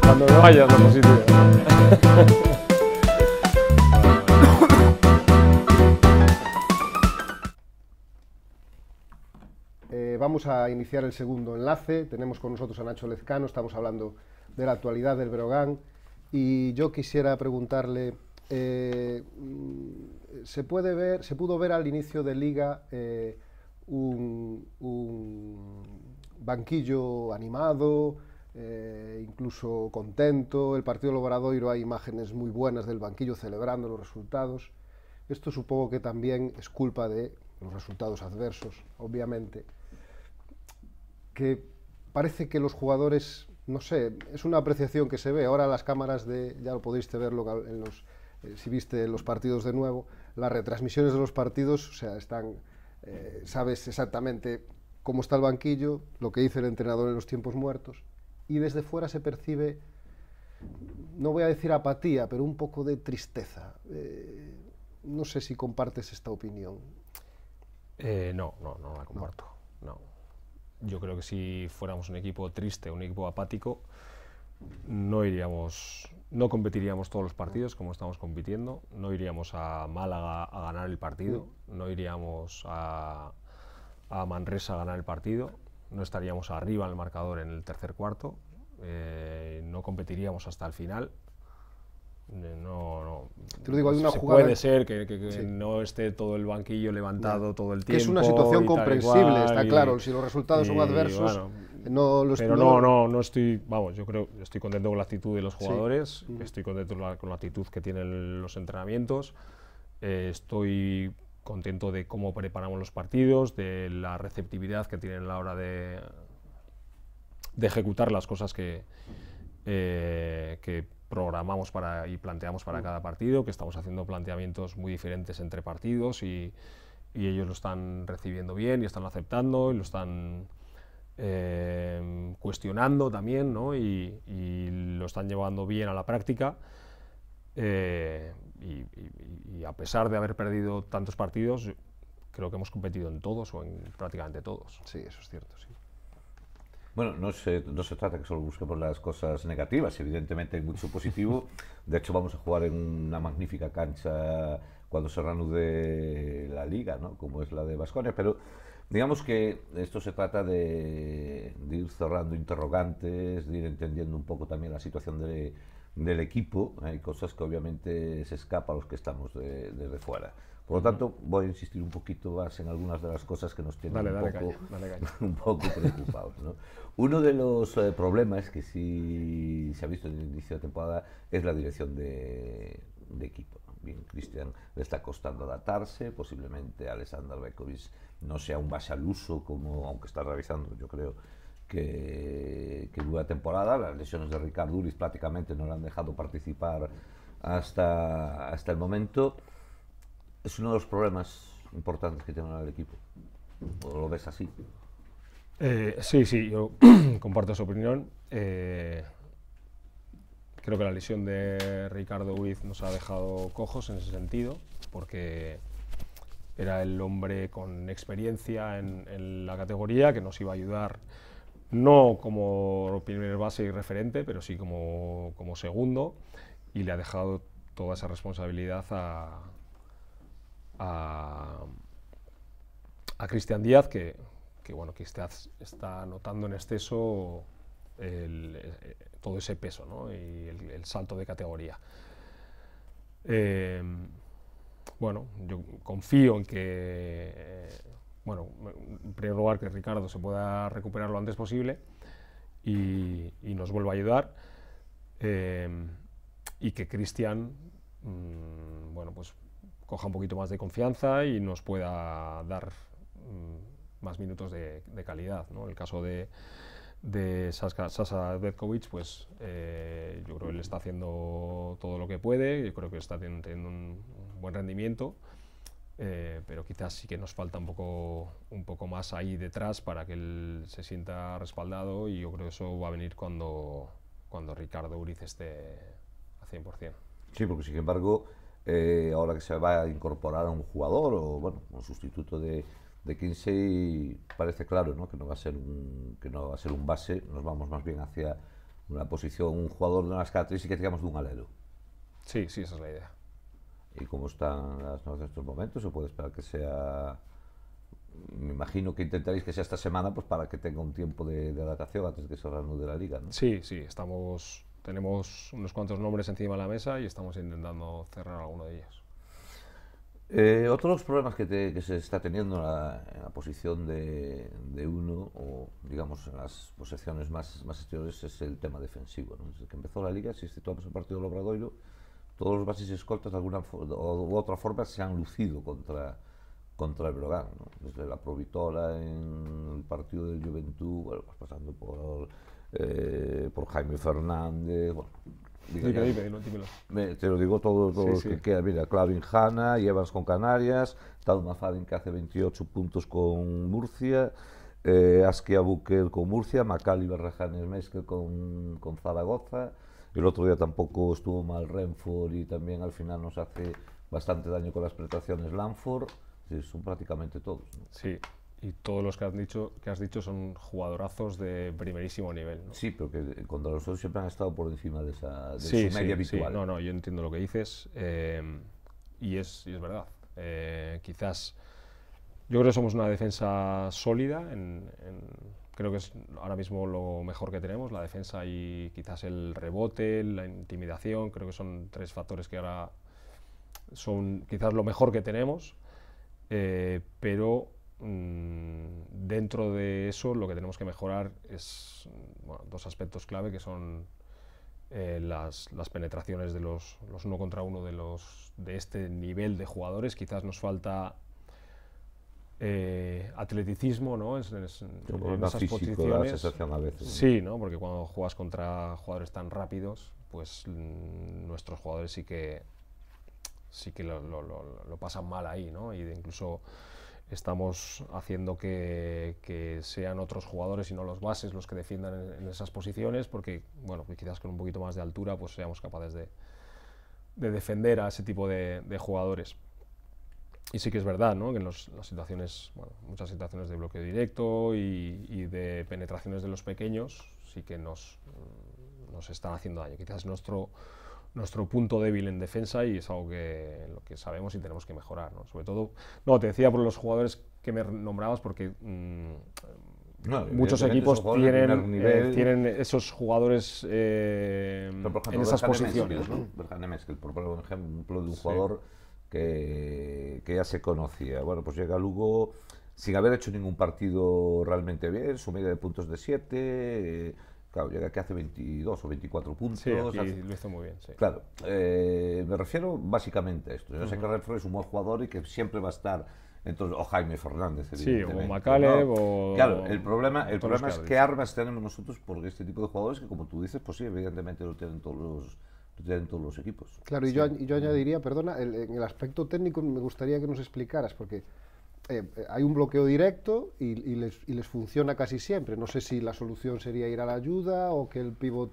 cuando vayas eh, vamos a iniciar el segundo enlace. Tenemos con nosotros a Nacho Lezcano, estamos hablando de la actualidad del Brogan. Y yo quisiera preguntarle, eh, ¿se, puede ver, ¿se pudo ver al inicio de Liga eh, un, banquillo animado, eh, incluso contento? El partido del hay imágenes muy buenas del banquillo celebrando los resultados. Esto supongo que también es culpa de los resultados adversos, obviamente. Que parece que los jugadores no sé, es una apreciación que se ve. Ahora las cámaras de, ya lo podéis ver en los, eh, si viste los partidos de nuevo, las retransmisiones de los partidos, o sea, están, eh, sabes exactamente cómo está el banquillo, lo que dice el entrenador en los tiempos muertos, y desde fuera se percibe, no voy a decir apatía, pero un poco de tristeza. Eh, no sé si compartes esta opinión. no, no, no la comparto. No yo creo que si fuéramos un equipo triste, un equipo apático, no iríamos, no competiríamos todos los partidos como estamos compitiendo, no iríamos a Málaga a ganar el partido, no iríamos a, a Manresa a ganar el partido, no estaríamos arriba en el marcador en el tercer cuarto, eh, no competiríamos hasta el final, no, no. digo, Puede ser que, no esté todo el banquillo levantado todo el tiempo. es una situación comprensible, está claro. Si los resultados son adversos. no los pero no, no, no estoy. Vamos, yo creo. Estoy contento con la actitud de los jugadores. Estoy contento con la, actitud que tienen los entrenamientos. Eh, estoy contento de cómo preparamos los partidos, de la receptividad que tienen a la hora de, de ejecutar las cosas que, eh, que programamos para y planteamos para mm. cada partido, que estamos haciendo planteamientos muy diferentes entre partidos y, y ellos lo están recibiendo bien y están aceptando y lo están eh, cuestionando también ¿no? y, lo están llevando bien a la práctica. Eh, y, y, a pesar de haber perdido tantos partidos, creo que hemos competido en todos o en prácticamente todos. Sí, eso es cierto. Sí. Bueno, no se, no trata que solo busquemos las cosas negativas, evidentemente hay mucho positivo. De hecho, vamos a jugar en una magnífica cancha cuando se reanude la liga, ¿no? como es la de Vasconia, pero digamos que esto se trata de, ir cerrando interrogantes, de ir entendiendo un poco también la situación del equipo. Hay cosas que obviamente se escapan a los que estamos desde fuera. Por lo tanto, voy a insistir un poquito más en algunas de las cosas que nos tienen un, poco, preocupados. Uno de los eh, problemas que sí se ha visto en el inicio de temporada es la dirección de, equipo. Bien, Cristian le está costando adaptarse, posiblemente Alexander Bekovic no sea un base al uso, como, aunque está realizando, yo creo, que, que dura temporada. Las lesiones de Ricardo Duris prácticamente no le han dejado participar hasta, hasta el momento es uno de los problemas importantes que tiene el equipo. lo ves así? Eh, sí, sí, yo comparto su opinión. Eh, creo que la lesión de Ricardo Uriz nos ha dejado cojos en ese sentido, porque era el hombre con experiencia en, la categoría que nos iba a ayudar, no como primer base y referente, pero sí como, como segundo, y le ha dejado toda esa responsabilidad a, a, Cristian Díaz, que, bueno, que está, está notando en exceso eh, todo ese peso y el, salto de categoría. Eh, bueno, yo confío en que, eh, bueno, en primer lugar que Ricardo se pueda recuperar lo antes posible y, nos vuelva a ayudar y que Cristian, mm, bueno, pues coja un poquito más de confianza y nos pueda dar mm, más minutos de, calidad. ¿no? En el caso de, de Sasa, Sasa pues eh, yo creo que él está haciendo todo lo que puede, yo creo que está teniendo, un, buen rendimiento, eh, pero quizás sí que nos falta un poco, un poco más ahí detrás para que él se sienta respaldado y yo creo que eso va a venir cuando, cuando Ricardo Uriz esté a 100%. Sí, porque sin embargo eh, ahora que se va a incorporar a un jugador o bueno, un sustituto de, de parece claro ¿no? que, no va a ser un, que no va a ser un base, nos vamos más bien hacia una posición, un jugador de unas características, digamos, de un alero. Sí, sí, esa es la idea. ¿Y cómo están las cosas en estos momentos? ¿Se puede esperar que sea me imagino que intentaréis que sea esta semana pues para que tenga un tiempo de, adaptación antes de que se reanude la liga, ¿no? Sí, sí, estamos tenemos unos cuantos nombres encima de la mesa y estamos intentando cerrar alguno de ellos. Eh, otro de los problemas que, se está teniendo en la, posición de, uno, o digamos en las posiciones más, más exteriores, es el tema defensivo. Desde que empezó la liga, si situamos este el partido de Obradoiro, todos los bases y escoltas de alguna o, u otra forma se han lucido contra, contra el Brogan. Desde la Provitola en el partido de Juventud, pues pasando por eh, por Jaime Fernández. Bueno, te lo digo todos todo los que Mira, Clavin Hanna, Evans con Canarias, Talma Faden que hace 28 puntos con Murcia. Eh, Askia Buquer con Murcia, Macali y que con, con Zaragoza, el otro día tampoco estuvo mal Renford y también al final nos hace bastante daño con las prestaciones Lanford, son prácticamente todos. Sí, y todos los que has dicho, que has dicho son jugadorazos de primerísimo nivel. Sí, pero que contra los siempre han estado por encima de, esa, de su media habitual. Sí. No, no, yo entiendo lo que dices eh, y, es, es, verdad. Eh, quizás yo creo que somos una defensa sólida, creo que es ahora mismo lo mejor que tenemos, la defensa y quizás el rebote, la intimidación, creo que son tres factores que ahora son quizás lo mejor que tenemos, eh, pero Mm, dentro de eso lo que tenemos que mejorar es dos aspectos clave que son eh, las, las, penetraciones de los, los, uno contra uno de, los, de este nivel de jugadores. Quizás nos falta eh, atleticismo ¿no? en, esas sí, ¿no? porque cuando juegas contra jugadores tan rápidos, pues mm, nuestros jugadores sí que sí que lo, pasan mal ahí, ¿no? Y de incluso estamos haciendo que, sean otros jugadores y no los bases los que defiendan en, esas posiciones, porque bueno, quizás con un poquito más de altura pues seamos capaces de, defender a ese tipo de, jugadores. Y sí que es verdad, ¿no? Que en las situaciones, muchas situaciones de bloqueo directo y, y, de penetraciones de los pequeños sí que nos, nos están haciendo daño. Quizás nuestro nuestro punto débil en defensa y es algo que lo que sabemos y tenemos que mejorar, ¿no? Sobre todo, no, te decía por los jugadores que me nombrabas porque mm, muchos equipos eh, tienen, esos jugadores eh, en esas posiciones. ¿no? por ejemplo de un jugador que, ya se conocía. Bueno, pues llega Lugo sin haber hecho ningún partido realmente bien, su media de puntos de 7 Claro, llega que hace 22 o 24 puntos. Sí, lo hizo muy bien, Claro, eh, me refiero básicamente a esto. Yo sé que Renfro es un buen jugador y que siempre va a estar... Entonces, o Jaime Fernández, Sí, o Macaleb, Claro, el problema, el problema es qué armas tenemos nosotros por este tipo de jugadores que, como tú dices, pues sí, evidentemente lo tienen todos los, todos los equipos. Claro, y yo, añadiría, perdona, en el aspecto técnico me gustaría que nos explicaras, porque eh, eh, hay un bloqueo directo y, les, funciona casi siempre. No sé si la solución sería ir a la ayuda o que el pivot,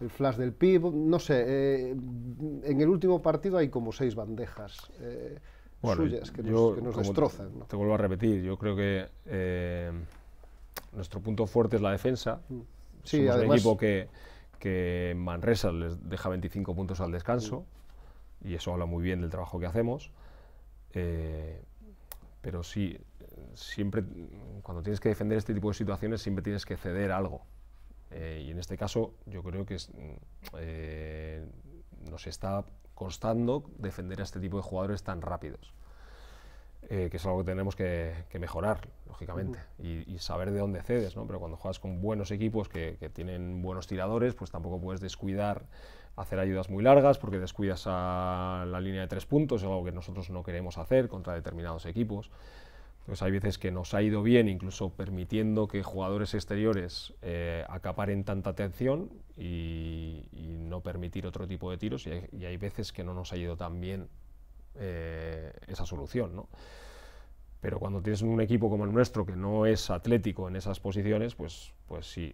el flash del pivot, no sé. Eh, en el último partido hay como seis bandejas suyas que nos, destrozan. Te, vuelvo a repetir, yo creo que nuestro punto fuerte es la defensa. Mm. Sí, un equipo que, que Manresa les deja 25 puntos al descanso mm. y eso habla muy bien del trabajo que hacemos. Eh, pero sí, eh, siempre, cuando tienes que defender este tipo de situaciones, siempre tienes que ceder algo. Eh, y en este caso, yo creo que mm, eh, nos está costando defender a este tipo de jugadores tan rápidos. que es algo que tenemos que, mejorar, lógicamente, y, saber de dónde cedes, ¿no? Pero cuando juegas con buenos equipos que, que tienen buenos tiradores, pues tampoco puedes descuidar hacer ayudas muy largas porque descuidas a la línea de tres puntos, es algo que nosotros no queremos hacer contra determinados equipos. Pues hay veces que nos ha ido bien incluso permitiendo que jugadores exteriores eh, acaparen tanta atención y, no permitir otro tipo de tiros y hay, veces que no nos ha ido tan bien eh, esa solución. ¿no? Pero cuando tienes un equipo como el nuestro que no es atlético en esas posiciones, pues, pues sí,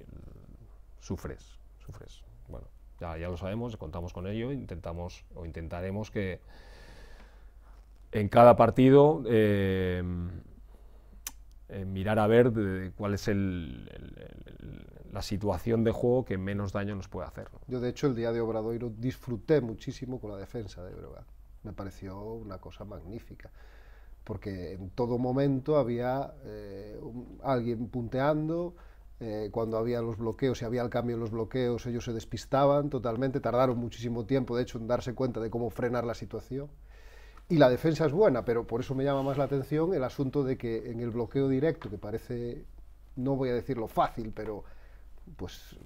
sufres, sufres. Ya, lo sabemos, contamos con ello, intentamos o intentaremos que en cada partido eh, eh, mirar a ver cuál es el, la situación de juego que menos daño nos puede hacer. Yo, de hecho, el día de Obradoiro disfruté muchísimo con la defensa de Broga. Me pareció una cosa magnífica porque en todo momento había eh, alguien punteando, eh, cuando había los bloqueos, y había el cambio en los bloqueos, ellos se despistaban totalmente, tardaron muchísimo tiempo, de hecho, en darse cuenta de cómo frenar la situación. Y la defensa es buena, pero por eso me llama más la atención el asunto de que en el bloqueo directo, que parece, no voy a decirlo fácil, pero pues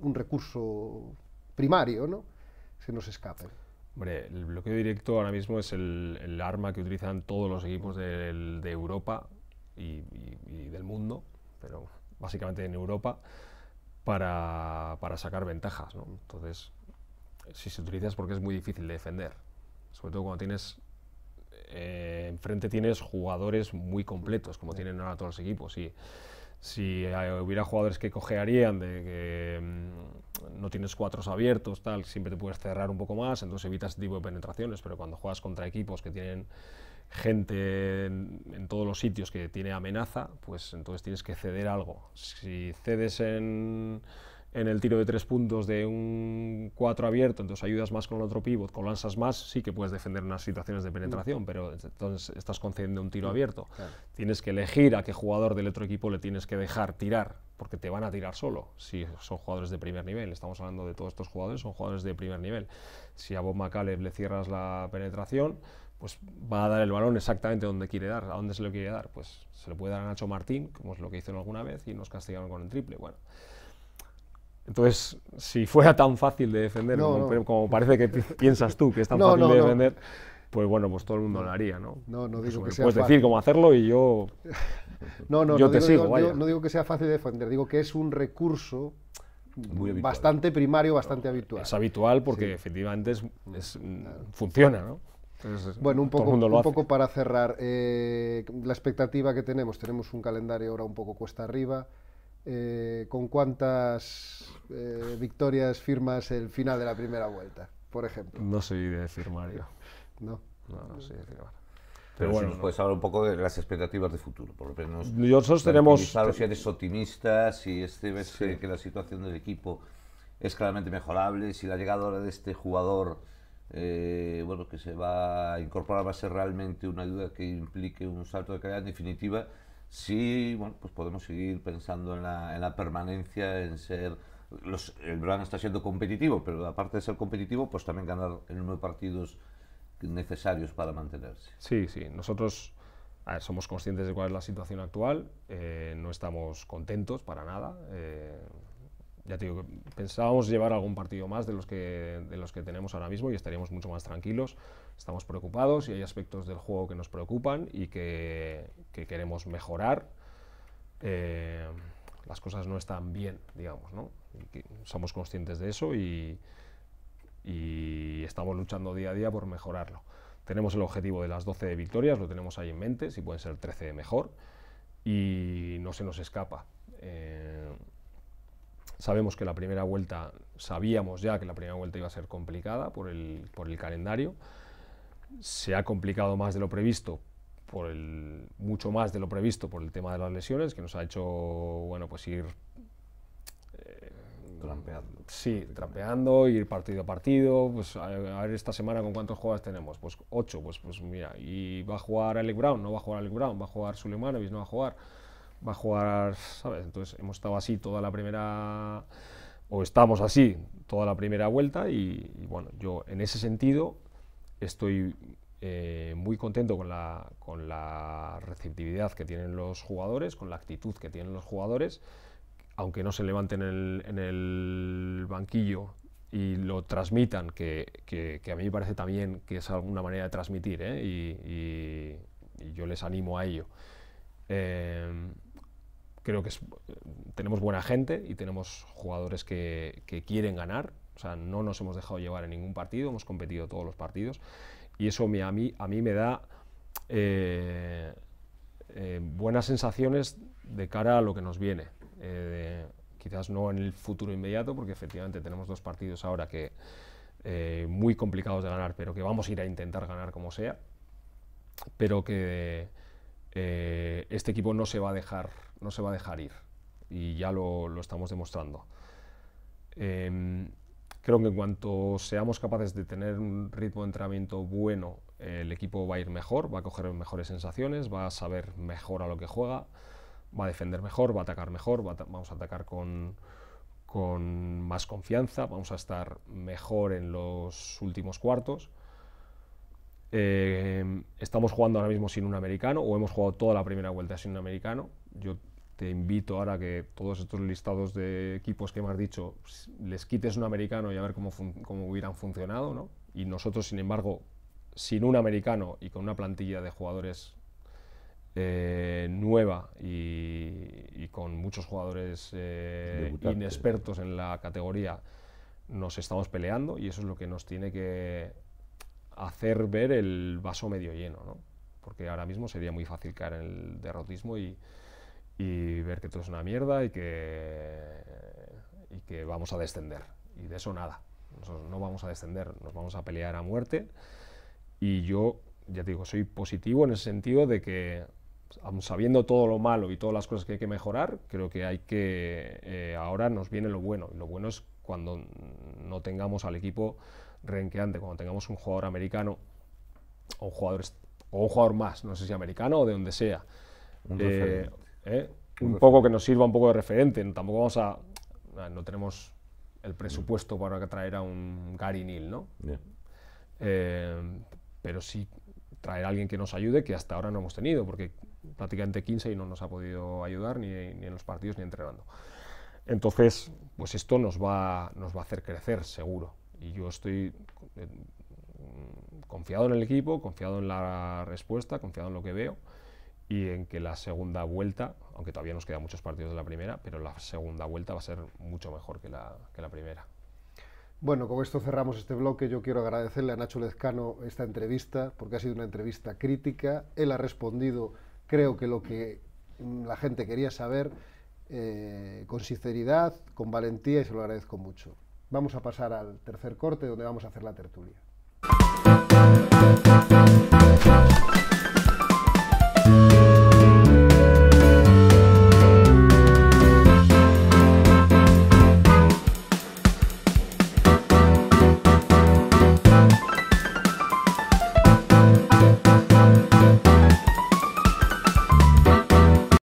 un recurso primario, ¿no? Se nos escape. Hombre, el bloqueo directo ahora mismo es el, arma que utilizan todos los equipos de, Europa y del mundo, pero básicamente en Europa, para, sacar ventajas. Entonces, si se utiliza es porque es muy difícil de defender, sobre todo cuando tienes eh, enfrente tienes jugadores muy completos, como tienen ahora todos los equipos. Y, si hubiera jugadores que cojearían, de que mm, no tienes cuatro abiertos, tal, siempre te puedes cerrar un poco más, entonces evitas este tipo de penetraciones, pero cuando juegas contra equipos que tienen gente en, todos los sitios que tiene amenaza, pues entonces tienes que ceder algo. Si cedes en, en el tiro de tres puntos de un cuatro abierto, entonces ayudas más con el otro pivot, con lanzas más, sí que puedes defender unas situaciones de penetración, mm. pero entonces estás concediendo un tiro mm, abierto. Tienes que elegir a qué jugador del otro equipo le tienes que dejar tirar porque te van a tirar solo. Si son jugadores de primer nivel, estamos hablando de todos estos jugadores, son jugadores de primer nivel. Si a Bob McCaleb le cierras la penetración, pues va a dar el balón exactamente donde quiere dar, a dónde se lo quiere dar. Pues se lo puede dar a Nacho Martín, como es lo que hicieron alguna vez, y nos castigaron con el triple. Bueno. Entonces, si fuera tan fácil de defender, como, parece que piensas tú que es tan fácil de defender, pues bueno, pues todo el mundo lo haría, ¿no? No, no digo pues que sea Puedes decir cómo hacerlo y yo No, no, yo no te digo, sigo, no, Digo, que sea fácil de defender, digo que es un recurso bastante primario, bastante habitual. Es habitual porque efectivamente mm, funciona, ¿no? bueno, un poco, un poco para cerrar, eh, la expectativa que tenemos, tenemos un calendario ahora un poco cuesta arriba, eh, ¿con cuántas eh, victorias firmas el final de la primera vuelta, por ejemplo? No soy de firmar No. No, soy de firmar. Pero, bueno, si nos puedes hablar un poco de las expectativas de futuro, por lo menos. Nosotros tenemos. Si eres optimista, si este, ves que la situación del equipo es claramente mejorable, si la llegada de este jugador, eh, bueno, que se va a incorporar, va a ser realmente una ayuda que implique un salto de calidad. En definitiva, Sí, bueno, pues podemos seguir pensando en la, permanencia, en ser. el Gran está siendo competitivo, pero aparte de ser competitivo, pues también ganar en nueve partidos necesarios para mantenerse. Sí, sí. Nosotros somos conscientes de cuál es la situación actual, eh, no estamos contentos para nada. Eh, ya te digo, pensábamos llevar algún partido más de los, que, de los que tenemos ahora mismo y estaríamos mucho más tranquilos. Estamos preocupados y hay aspectos del juego que nos preocupan y que, queremos mejorar. Eh, las cosas no están bien, digamos, ¿no? somos conscientes de eso y, y estamos luchando día a día por mejorarlo. Tenemos el objetivo de las 12 victorias, lo tenemos ahí en mente, si pueden ser 13 de mejor, y no se nos escapa. Eh, sabemos que la primera vuelta, sabíamos ya que la primera vuelta iba a ser complicada por el, por el calendario, se ha complicado más de lo previsto, por el, mucho más de lo previsto por el tema de las lesiones, que nos ha hecho bueno, pues ir Trampeando. Sí, trampeando, ir partido a partido. Pues a, ver esta semana con cuántos jugadores tenemos. Pues ocho, pues, pues mira. Y va a jugar Alec Brown, no va a jugar Alec Brown, va a jugar Sulemanovic, no va a jugar. Va a jugar, ¿sabes? Entonces hemos estado así toda la primera, o estamos así toda la primera vuelta y, bueno, yo en ese sentido estoy eh, muy contento con con la receptividad que tienen los jugadores, con la actitud que tienen los jugadores aunque no se levanten en el, banquillo y lo transmitan, que, a mí me parece también que es alguna manera de transmitir, ¿eh? y, yo les animo a ello. Em, creo que tenemos buena gente y tenemos jugadores que, quieren ganar, o sea, no nos hemos dejado llevar en ningún partido, hemos competido todos los partidos, y eso me, a, mí, me da eh, eh, buenas sensaciones de cara a lo que nos viene. Eh, quizás no en el futuro inmediato, porque efectivamente tenemos dos partidos ahora que eh, muy complicados de ganar, pero que vamos a ir a intentar ganar como sea, pero que eh, este equipo no se va a dejar, no se va a dejar ir, y ya lo, lo estamos demostrando. Em, creo que en cuanto seamos capaces de tener un ritmo de entrenamiento bueno, el equipo va a ir mejor, va a coger mejores sensaciones, va a saber mejor a lo que juega va a defender mejor, va a atacar mejor, vamos a atacar con, más confianza, vamos a estar mejor en los últimos cuartos. Em, estamos jugando ahora mismo sin un americano o hemos jugado toda la primera vuelta sin un americano. Yo te invito ahora que todos estos listados de equipos que me dicho pues, les quites un americano y a ver cómo, cómo hubieran funcionado. Y nosotros, sin embargo, sin un americano y con una plantilla de jugadores eh, nueva y, con muchos jugadores eh, inexpertos en la categoría, nos estamos peleando y eso es lo que nos tiene que hacer ver el vaso medio lleno, porque ahora mismo sería muy fácil caer en el derrotismo y, ver que todo es una mierda y que, y que vamos a descender. Y de eso nada. Nosotros no vamos a descender, nos vamos a pelear a muerte. Y yo, ya te digo, soy positivo en el sentido de que sabiendo todo lo malo y todas las cosas que hay que mejorar, creo que hay que, eh, ahora nos viene lo bueno. Y lo bueno es cuando no tengamos al equipo renqueante, cuando tengamos un jugador americano o un jugador, o un jugador más, no sé si americano o de donde sea. Un, eh, eh, un, poco que nos sirva un poco de referente. Tampoco vamos a... No tenemos el presupuesto para traer a un Gary Neal, ¿no? pero sí traer a alguien que nos ayude, que hasta ahora no hemos tenido, porque prácticamente 15 y no nos ha podido ayudar ni, en los partidos ni entrenando. Entonces, pues esto nos va, nos va a hacer crecer, seguro. Y yo estoy eh, confiado en el equipo, confiado en la respuesta, confiado en lo que veo y en que la segunda vuelta, aunque todavía nos quedan muchos partidos de la primera, pero la segunda vuelta va a ser mucho mejor que la, que la primera. Bueno, con esto cerramos este bloque. Yo quiero agradecerle a Nacho Lezcano esta entrevista, porque ha sido una entrevista crítica. Él ha respondido, creo que lo que mm, la gente quería saber, eh, con sinceridad, con valentía, y se lo agradezco mucho. Vamos a pasar al tercer corte, donde vamos a hacer la tertulia.